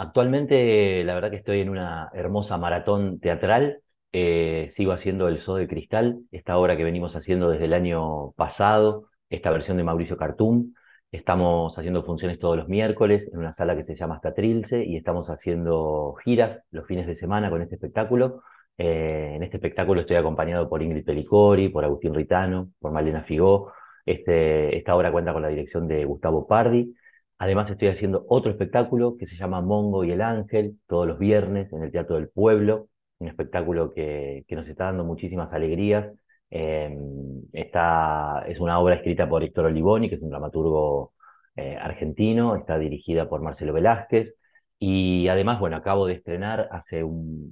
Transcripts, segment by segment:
Actualmente, la verdad que estoy en una hermosa maratón teatral. Eh, sigo haciendo El Zoo de Cristal, esta obra que venimos haciendo desde el año pasado, esta versión de Mauricio Cartum. Estamos haciendo funciones todos los miércoles en una sala que se llama Estatrilce y estamos haciendo giras los fines de semana con este espectáculo. Eh, en este espectáculo estoy acompañado por Ingrid Pelicori, por Agustín Ritano, por Malena Figó. Este, esta obra cuenta con la dirección de Gustavo Pardi Además estoy haciendo otro espectáculo que se llama Mongo y el Ángel, todos los viernes en el Teatro del Pueblo, un espectáculo que, nos está dando muchísimas alegrías. Em, está, es una obra escrita por Héctor Olivoni, que es un dramaturgo eh, argentino, está dirigida por Marcelo Velázquez y además, bueno, acabo de estrenar hace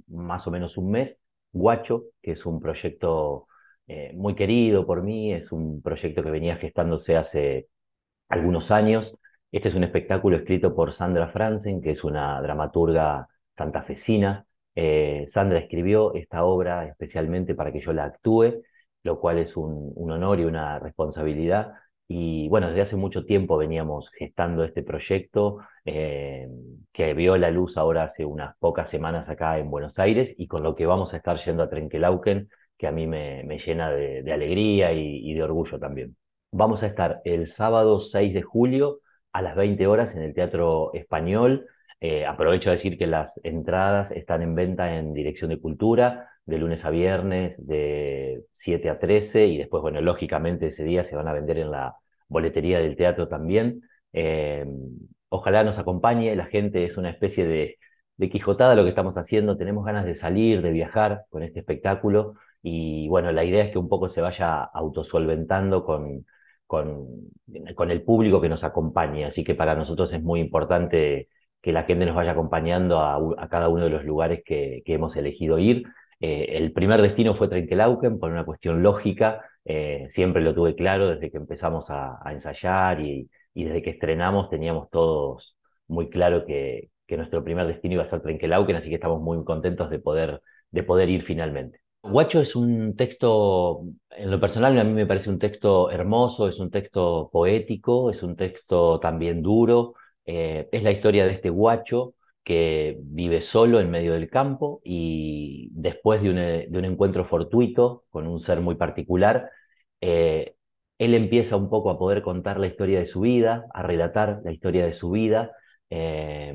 más o menos un mes Guacho, que es un proyecto eh, muy querido por mí, es un proyecto que venía gestándose hace algunos años este es un espectáculo escrito por Sandra Franzen, que es una dramaturga santafesina. Eh, Sandra escribió esta obra especialmente para que yo la actúe, lo cual es un, honor y una responsabilidad. Y bueno, desde hace mucho tiempo veníamos gestando este proyecto eh, que vio la luz ahora hace unas pocas semanas acá en Buenos Aires y con lo que vamos a estar yendo a Trenkelauken, que a mí me, llena de, alegría y, de orgullo también. Vamos a estar el sábado 6 de julio a las 20 horas en el Teatro Español. Eh, aprovecho a decir que las entradas están en venta en Dirección de Cultura de lunes a viernes de 7 a 13 y después, bueno, lógicamente ese día se van a vender en la boletería del teatro también. Em, ojalá nos acompañe, la gente es una especie de, de quijotada lo que estamos haciendo, tenemos ganas de salir, de viajar con este espectáculo y bueno, la idea es que un poco se vaya autosolventando con, con, el público que nos acompaña, Así que para nosotros es muy importante que la gente nos vaya acompañando a, cada uno de los lugares que, hemos elegido ir. Eh, el primer destino fue Trenkelauken por una cuestión lógica, eh, siempre lo tuve claro desde que empezamos a, ensayar y, desde que estrenamos teníamos todos muy claro que, nuestro primer destino iba a ser Trenkelauken, así que estamos muy contentos de poder, de poder ir finalmente. Guacho es un texto, en lo personal a mí me parece un texto hermoso, es un texto poético, es un texto también duro, eh, es la historia de este guacho que vive solo en medio del campo y después de un, encuentro fortuito con un ser muy particular, eh, él empieza un poco a poder contar la historia de su vida, a relatar la historia de su vida. Eh,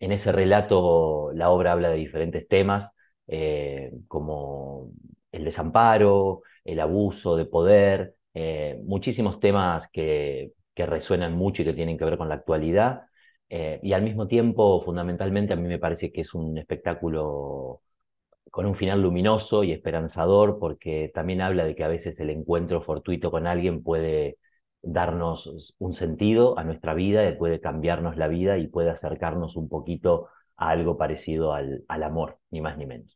en ese relato la obra habla de diferentes temas, eh, como el desamparo, el abuso de poder, eh, muchísimos temas que, que, resuenan mucho y que tienen que ver con la actualidad. Eh, y al mismo tiempo, fundamentalmente, a mí me parece que es un espectáculo con un final luminoso y esperanzador, porque también habla de que a veces el encuentro fortuito con alguien puede darnos un sentido a nuestra vida, puede cambiarnos la vida y puede acercarnos un poquito a algo parecido al, al amor, ni más ni menos.